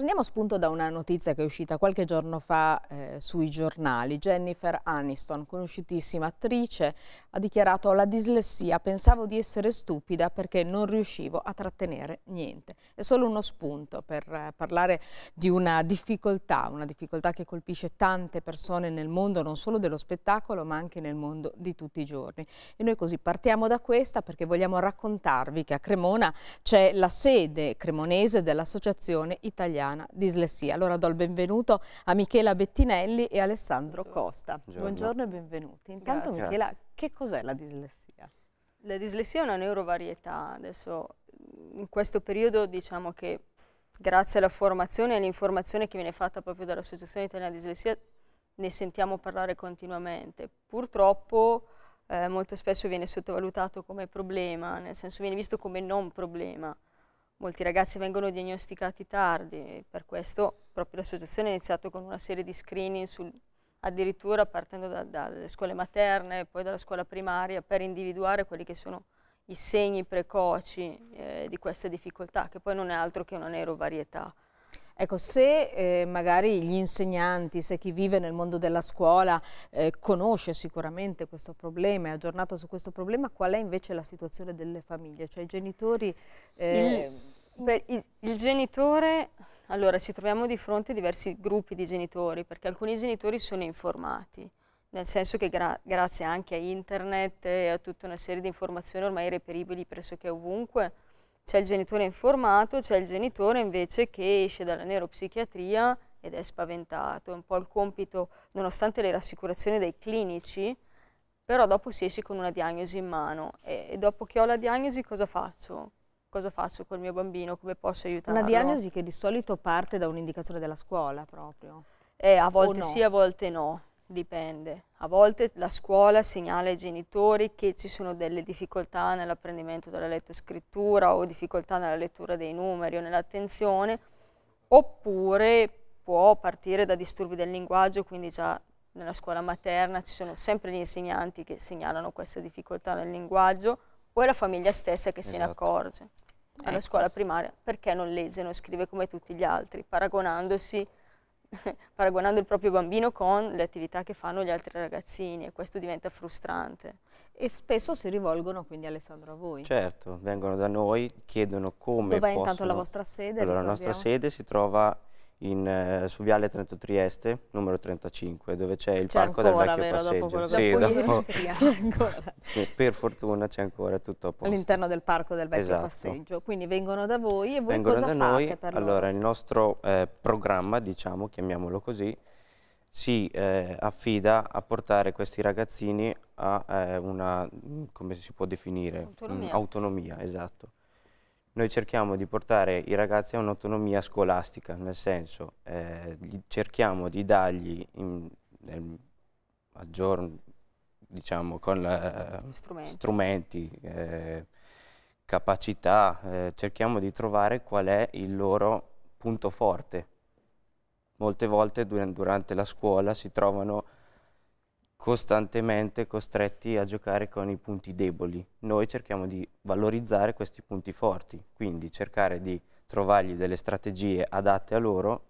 Prendiamo spunto da una notizia che è uscita qualche giorno fa eh, sui giornali. Jennifer Aniston, conosciutissima attrice, ha dichiarato la dislessia, pensavo di essere stupida perché non riuscivo a trattenere niente. È solo uno spunto per eh, parlare di una difficoltà, una difficoltà che colpisce tante persone nel mondo, non solo dello spettacolo, ma anche nel mondo di tutti i giorni. E noi così partiamo da questa perché vogliamo raccontarvi che a Cremona c'è la sede cremonese dell'Associazione Italiana Italiana Dislessia. Allora do il benvenuto a Michela Bettinelli e Alessandro Buongiorno. Costa. Buongiorno. Buongiorno. e benvenuti. Intanto Grazie. Michela, che cos'è la dislessia? La dislessia è una neurovarietà. Adesso in questo periodo diciamo che grazie alla formazione e all'informazione che viene fatta proprio dall'Associazione Italiana Dislessia ne sentiamo parlare continuamente. Purtroppo eh, molto spesso viene sottovalutato come problema, nel senso viene visto come non problema molti ragazzi vengono diagnosticati tardi, per questo proprio l'associazione ha iniziato con una serie di screening sul, addirittura partendo da, dalle scuole materne e poi dalla scuola primaria per individuare quelli che sono i segni precoci eh, di queste difficoltà, che poi non è altro che una neurovarietà. Ecco, se eh, magari gli insegnanti, se chi vive nel mondo della scuola eh, conosce sicuramente questo problema, è aggiornato su questo problema, qual è invece la situazione delle famiglie? Cioè i genitori... Eh, Il Beh, il genitore, allora ci troviamo di fronte a diversi gruppi di genitori, perché alcuni genitori sono informati, nel senso che gra grazie anche a internet e a tutta una serie di informazioni ormai reperibili pressoché ovunque, c'è il genitore informato, c'è il genitore invece che esce dalla neuropsichiatria ed è spaventato, è un po' il compito, nonostante le rassicurazioni dei clinici, però dopo si esce con una diagnosi in mano e, e dopo che ho la diagnosi cosa faccio? cosa faccio col mio bambino, come posso aiutarlo. Una diagnosi che di solito parte da un'indicazione della scuola proprio. Eh, a volte no. sì, a volte no, dipende. A volte la scuola segnala ai genitori che ci sono delle difficoltà nell'apprendimento della lettoscrittura o difficoltà nella lettura dei numeri o nell'attenzione, oppure può partire da disturbi del linguaggio, quindi già nella scuola materna ci sono sempre gli insegnanti che segnalano questa difficoltà nel linguaggio, o è la famiglia stessa che esatto. se ne esatto. accorge alla ecco. scuola primaria perché non legge, non scrive come tutti gli altri, paragonandosi paragonando il proprio bambino con le attività che fanno gli altri ragazzini e questo diventa frustrante. E spesso si rivolgono quindi Alessandro a voi. Certo, vengono da noi, chiedono come Dov'è possono... intanto la vostra sede? Allora la nostra sede si trova in, eh, su Viale Trento Trieste, numero 35, dove c'è il parco ancora, del vecchio vero, passeggio. Sì, dopo... ancora. per fortuna c'è ancora tutto a posto. All'interno del parco del vecchio esatto. passeggio. Quindi vengono da voi e voi vengono cosa da noi, Allora, il nostro eh, programma, diciamo, chiamiamolo così, si eh, affida a portare questi ragazzini a eh, una, come si può definire? Autonomia. Mm, autonomia, esatto noi cerchiamo di portare i ragazzi a un'autonomia scolastica, nel senso eh, cerchiamo di dargli in, in, aggiorn, diciamo, con la, eh, strumenti, strumenti eh, capacità, eh, cerchiamo di trovare qual è il loro punto forte. Molte volte durante la scuola si trovano costantemente costretti a giocare con i punti deboli. Noi cerchiamo di valorizzare questi punti forti, quindi cercare di trovargli delle strategie adatte a loro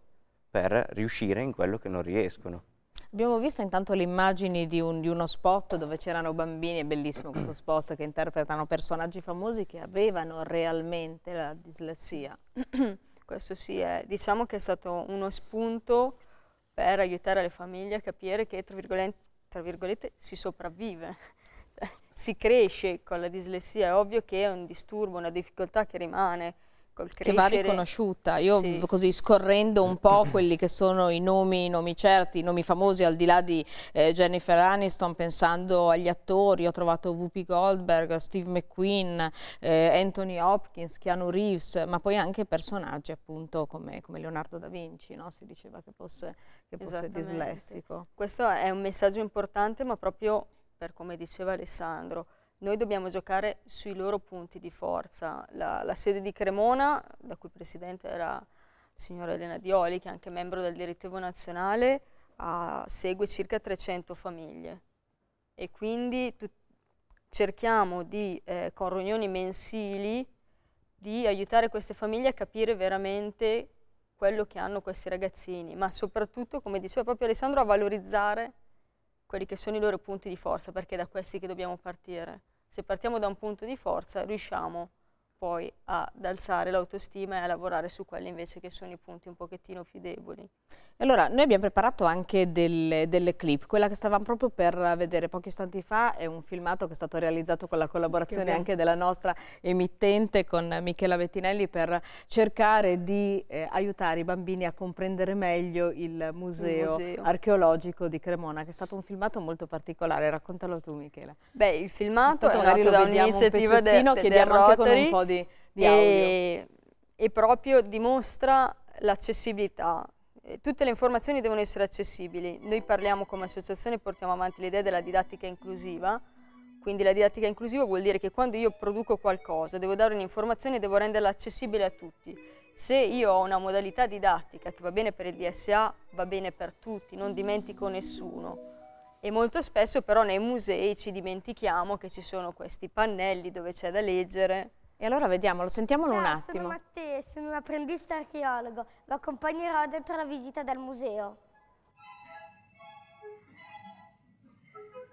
per riuscire in quello che non riescono. Abbiamo visto intanto le immagini di, un, di uno spot dove c'erano bambini, è bellissimo questo spot, che interpretano personaggi famosi che avevano realmente la dislessia. Questo sì, è, diciamo che è stato uno spunto per aiutare le famiglie a capire che, tra virgolette, tra virgolette, si sopravvive, si cresce con la dislessia. È ovvio che è un disturbo, una difficoltà che rimane, che va riconosciuta. Io sì. così scorrendo un po' quelli che sono i nomi, i nomi certi, i nomi famosi, al di là di eh, Jennifer Aniston, pensando agli attori, ho trovato Whoopi Goldberg, Steve McQueen, eh, Anthony Hopkins, Keanu Reeves, ma poi anche personaggi appunto come, come Leonardo da Vinci, no? si diceva che fosse, che fosse dislessico. Questo è un messaggio importante, ma proprio per come diceva Alessandro, noi dobbiamo giocare sui loro punti di forza. La, la sede di Cremona, da cui presidente era signora Elena Dioli, che è anche membro del direttivo nazionale, ha, segue circa 300 famiglie e quindi cerchiamo di, eh, con riunioni mensili di aiutare queste famiglie a capire veramente quello che hanno questi ragazzini, ma soprattutto, come diceva proprio Alessandro, a valorizzare quelli che sono i loro punti di forza, perché è da questi che dobbiamo partire. Se partiamo da un punto di forza riusciamo poi ad alzare l'autostima e a lavorare su quelli invece che sono i punti un pochettino più deboli. Allora, noi abbiamo preparato anche delle, delle clip, quella che stavamo proprio per vedere pochi istanti fa è un filmato che è stato realizzato con la collaborazione anche della nostra emittente con Michela Bettinelli per cercare di eh, aiutare i bambini a comprendere meglio il museo, il museo, archeologico di Cremona, che è stato un filmato molto particolare, raccontalo tu Michela. Beh, il filmato è nato da un'iniziativa del, del Rotary, anche con un po' di di, di e, e proprio dimostra l'accessibilità. Tutte le informazioni devono essere accessibili. Noi parliamo come associazione, portiamo avanti l'idea della didattica inclusiva, quindi la didattica inclusiva vuol dire che quando io produco qualcosa, devo dare un'informazione e devo renderla accessibile a tutti. Se io ho una modalità didattica che va bene per il DSA, va bene per tutti, non dimentico nessuno. E molto spesso però nei musei ci dimentichiamo che ci sono questi pannelli dove c'è da leggere, e allora vediamolo, sentiamolo Ciao, un attimo. Sono Matteo, sono un apprendista archeologo. Vi accompagnerò dentro la visita del museo.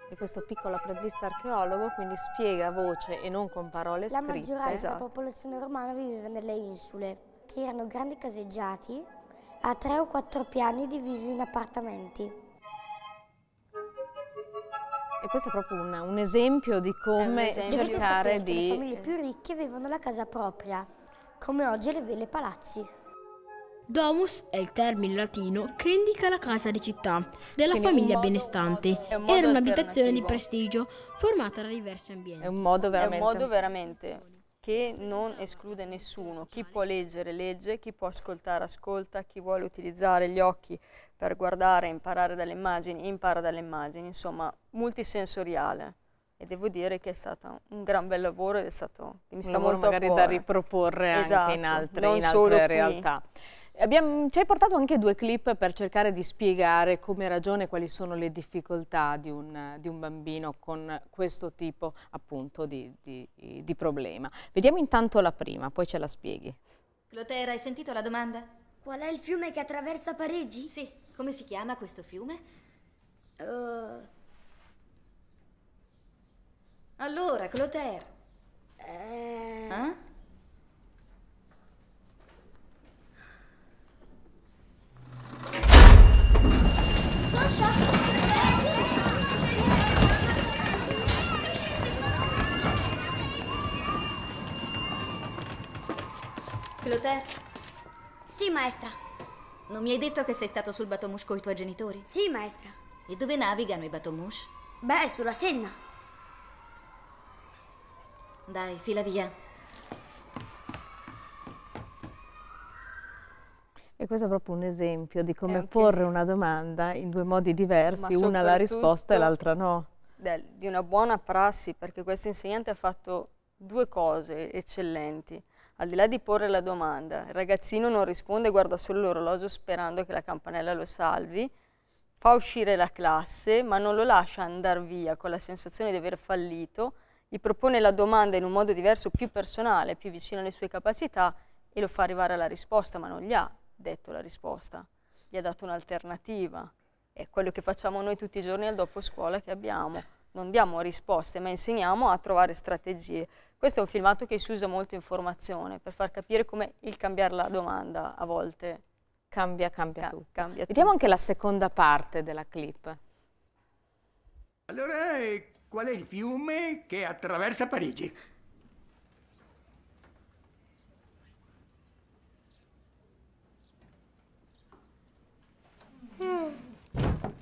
E questo piccolo apprendista archeologo quindi spiega a voce e non con parole la scritte. La maggioranza esatto. della popolazione romana viveva nelle insule, che erano grandi caseggiati a tre o quattro piani divisi in appartamenti. E questo è proprio un, un esempio di come esempio. cercare di... Le famiglie più ricche avevano la casa propria, come oggi le vele palazzi. Domus è il termine latino che indica la casa di città, della Quindi famiglia modo, benestante. Un Era un'abitazione di prestigio formata da diversi ambienti. È un modo veramente... È un modo veramente che non esclude nessuno. Chi può leggere, legge, chi può ascoltare, ascolta, chi vuole utilizzare gli occhi per guardare, imparare dalle immagini, impara dalle immagini, insomma, multisensoriale. E devo dire che è stato un gran bel lavoro ed è stato, mi sta molto a cuore. magari da riproporre esatto, anche in esatto. altre, in altre realtà. Qui. Abbiamo, ci hai portato anche due clip per cercare di spiegare come ragione quali sono le difficoltà di un, di un bambino con questo tipo appunto di, di, di problema. Vediamo intanto la prima, poi ce la spieghi. Clotaire, hai sentito la domanda? Qual è il fiume che attraversa Parigi? Sì, come si chiama questo fiume? Uh... Allora, Clotaire. Eh... Eh? Walter? Sì, maestra. Non mi hai detto che sei stato sul Batomush con i tuoi genitori? Sì, maestra. E dove navigano i Batomush? Beh, sulla Senna. Dai, fila via. E questo è proprio un esempio di come anche... porre una domanda in due modi diversi, una la risposta e l'altra no. di una buona prassi, perché questo insegnante ha fatto due cose eccellenti. Al di là di porre la domanda, il ragazzino non risponde, guarda solo l'orologio sperando che la campanella lo salvi, fa uscire la classe, ma non lo lascia andare via con la sensazione di aver fallito, gli propone la domanda in un modo diverso, più personale, più vicino alle sue capacità e lo fa arrivare alla risposta, ma non gli ha detto la risposta, gli ha dato un'alternativa. È quello che facciamo noi tutti i giorni al dopo scuola che abbiamo non diamo risposte, ma insegniamo a trovare strategie. Questo è un filmato che si usa molto in formazione, per far capire come il cambiare la domanda a volte cambia, cambia, Ca tutto. cambia Vediamo anche la seconda parte della clip. Allora, eh, qual è il fiume che attraversa Parigi? Mm.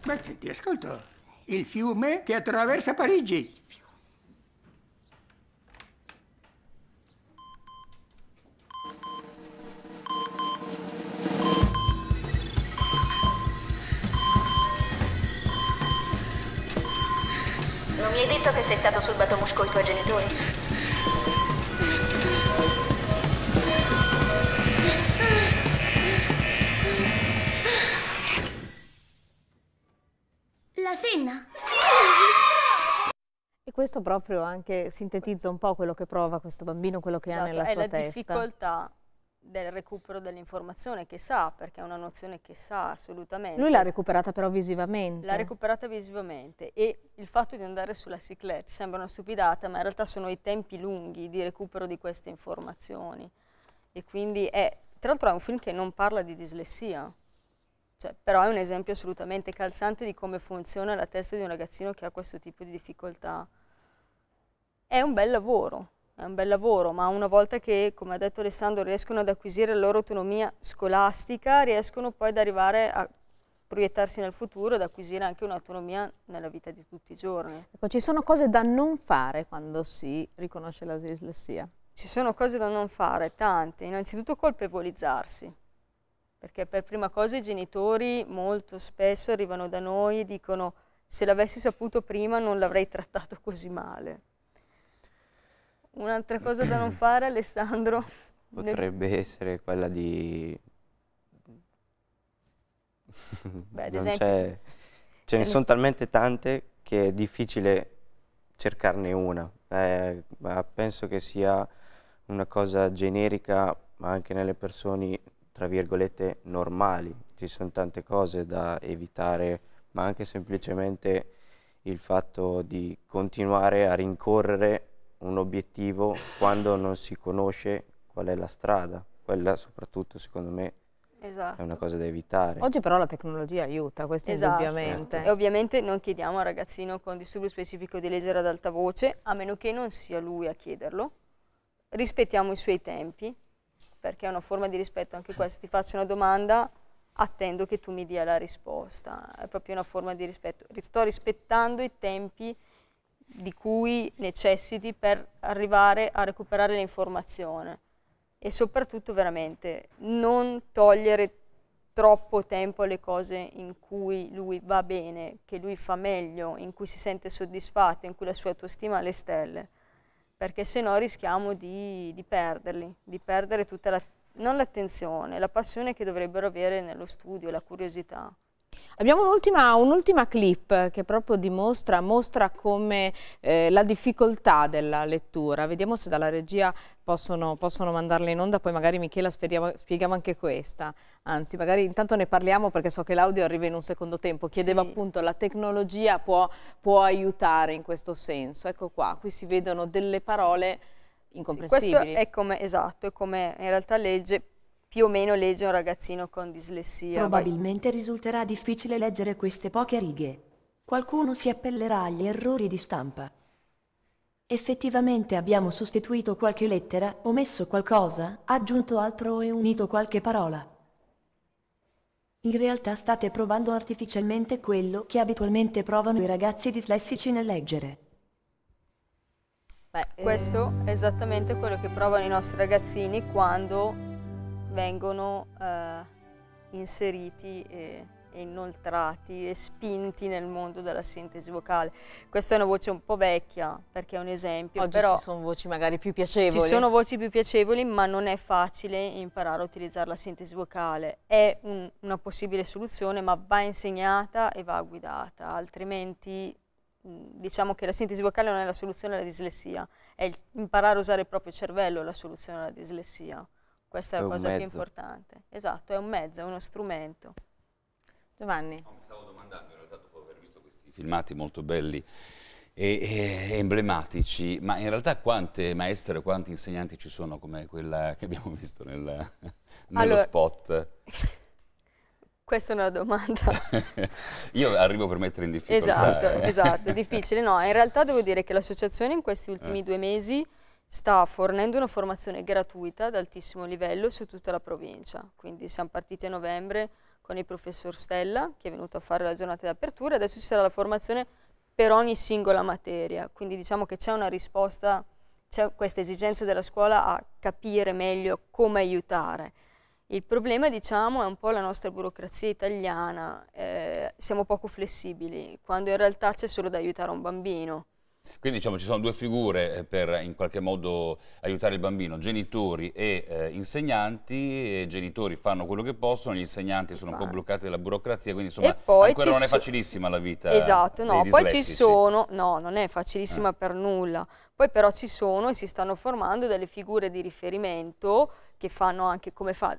Beh, ti ascolto il fiume che attraversa Parigi. della Senna? Sì! E questo proprio anche sintetizza un po' quello che prova questo bambino, quello che esatto, ha nella sua testa. È la difficoltà del recupero dell'informazione che sa, perché è una nozione che sa assolutamente. Lui l'ha recuperata però visivamente. L'ha recuperata visivamente e il fatto di andare sulla ciclette sembra una stupidata, ma in realtà sono i tempi lunghi di recupero di queste informazioni. E quindi è, tra l'altro è un film che non parla di dislessia, cioè, però è un esempio assolutamente calzante di come funziona la testa di un ragazzino che ha questo tipo di difficoltà. È un bel lavoro, è un bel lavoro, ma una volta che, come ha detto Alessandro, riescono ad acquisire la loro autonomia scolastica, riescono poi ad arrivare a proiettarsi nel futuro ed acquisire anche un'autonomia nella vita di tutti i giorni. Ecco, ci sono cose da non fare quando si riconosce la dislessia? Ci sono cose da non fare, tante. Innanzitutto colpevolizzarsi perché per prima cosa i genitori molto spesso arrivano da noi e dicono se l'avessi saputo prima non l'avrei trattato così male. Un'altra cosa da non fare, Alessandro? Potrebbe ne... essere quella di... Beh, ad esempio... Ce, ce ne sono talmente tante che è difficile cercarne una. Eh, penso che sia una cosa generica, ma anche nelle persone tra virgolette normali, ci sono tante cose da evitare, ma anche semplicemente il fatto di continuare a rincorrere un obiettivo quando non si conosce qual è la strada, quella soprattutto secondo me Esatto. È una esatto. cosa da evitare. Oggi però la tecnologia aiuta, questo esatto. indubbiamente. Certo. E ovviamente non chiediamo al ragazzino con disturbo specifico di leggere ad alta voce, a meno che non sia lui a chiederlo. Rispettiamo i suoi tempi, perché è una forma di rispetto anche questo, ti faccio una domanda, attendo che tu mi dia la risposta, è proprio una forma di rispetto, sto rispettando i tempi di cui necessiti per arrivare a recuperare l'informazione e soprattutto veramente non togliere troppo tempo alle cose in cui lui va bene, che lui fa meglio, in cui si sente soddisfatto, in cui la sua autostima è alle stelle perché se no rischiamo di, di perderli, di perdere tutta la, non l'attenzione, la passione che dovrebbero avere nello studio, la curiosità. Abbiamo un'ultima, un clip che proprio dimostra come eh, la difficoltà della lettura. Vediamo se dalla regia possono, possono mandarla in onda, poi magari Michela spieghiamo, spieghiamo, anche questa. Anzi, magari intanto ne parliamo perché so che l'audio arriva in un secondo tempo. Chiedeva sì. appunto la tecnologia può, può aiutare in questo senso. Ecco qua, qui si vedono delle parole incomprensibili. Sì, questo è come, esatto, è come in realtà legge più o meno legge un ragazzino con dislessia. Probabilmente vai. risulterà difficile leggere queste poche righe. Qualcuno si appellerà agli errori di stampa. Effettivamente abbiamo sostituito qualche lettera, omesso qualcosa, aggiunto altro e unito qualche parola. In realtà state provando artificialmente quello che abitualmente provano i ragazzi dislessici nel leggere. Beh, questo è esattamente quello che provano i nostri ragazzini quando vengono eh, inseriti e, inoltrati e spinti nel mondo della sintesi vocale. Questa è una voce un po' vecchia perché è un esempio, Oggi però ci sono voci magari più piacevoli. Ci sono voci più piacevoli, ma non è facile imparare a utilizzare la sintesi vocale. È un, una possibile soluzione, ma va insegnata e va guidata, altrimenti mm, diciamo che la sintesi vocale non è la soluzione alla dislessia, è imparare a usare il proprio cervello la soluzione alla dislessia. Questa è, è la cosa mezzo. più importante. Esatto, è un mezzo, è uno strumento. Giovanni. mi stavo domandando, in realtà dopo aver visto questi filmati molto belli e, e emblematici, ma in realtà quante maestre, quanti insegnanti ci sono come quella che abbiamo visto nel, nello allora, spot? Questa è una domanda. Io arrivo per mettere in difficoltà. Esatto, eh. esatto, difficile. No, in realtà devo dire che l'associazione in questi eh. ultimi eh. due mesi sta fornendo una formazione gratuita ad altissimo livello su tutta la provincia. Quindi siamo partiti a novembre con il professor Stella, che è venuto a fare la giornata di apertura, adesso ci sarà la formazione per ogni singola materia. Quindi diciamo che c'è una risposta, c'è questa esigenza della scuola a capire meglio come aiutare. Il problema, diciamo, è un po' la nostra burocrazia italiana, eh, siamo poco flessibili, quando in realtà c'è solo da aiutare un bambino quindi diciamo ci sono due figure eh, per eh, in qualche modo aiutare il bambino, genitori e eh, insegnanti, e genitori fanno quello che possono, gli insegnanti sono Infatti. un po' esatto. bloccati dalla burocrazia, quindi insomma ancora non è facilissima la vita. Esatto, no, poi ci sono, no, non è facilissima ah. per nulla, poi però ci sono e si stanno formando delle figure di riferimento che fanno anche come fa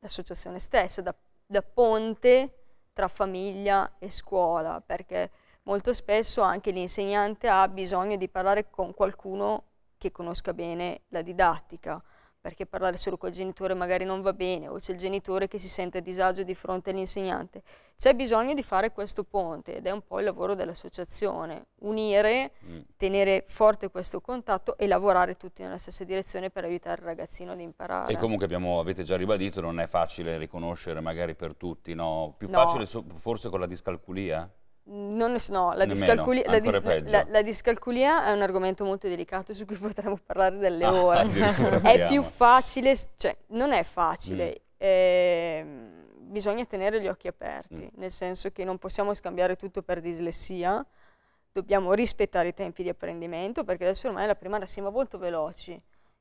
l'associazione stessa, da, da ponte tra famiglia e scuola, perché molto spesso anche l'insegnante ha bisogno di parlare con qualcuno che conosca bene la didattica, perché parlare solo col genitore magari non va bene, o c'è il genitore che si sente a disagio di fronte all'insegnante. C'è bisogno di fare questo ponte ed è un po' il lavoro dell'associazione, unire, mm. tenere forte questo contatto e lavorare tutti nella stessa direzione per aiutare il ragazzino ad imparare. E comunque abbiamo, avete già ribadito, non è facile riconoscere magari per tutti, no? Più no. facile so, forse con la discalculia? Non ne so, no, la, discalculia, la, dis, la, la, discalculia è un argomento molto delicato su cui potremmo parlare delle ah, ore. è più facile, cioè non è facile, mm. eh, bisogna tenere gli occhi aperti, mm. nel senso che non possiamo scambiare tutto per dislessia, dobbiamo rispettare i tempi di apprendimento perché adesso ormai la primaria siamo molto veloci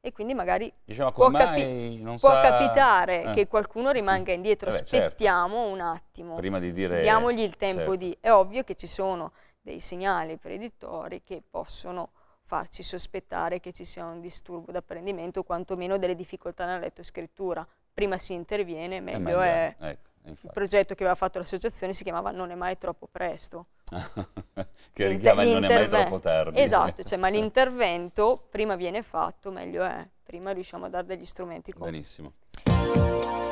e quindi magari Diceva, può, capi può sa... capitare eh. che qualcuno rimanga indietro, Vabbè, certo. aspettiamo certo. un attimo, Prima di dire... diamogli il tempo certo. di... È ovvio che ci sono dei segnali predittori che possono farci sospettare che ci sia un disturbo d'apprendimento o quantomeno delle difficoltà nella letto scrittura. Prima si interviene, meglio è... Meglio è... Ecco. Eh, infatti. Il progetto che aveva fatto l'associazione si chiamava Non è mai troppo presto. che richiama il non è mai troppo tardi. Esatto, cioè, ma l'intervento prima viene fatto, meglio è. Prima riusciamo a dare degli strumenti. Comuni. Benissimo.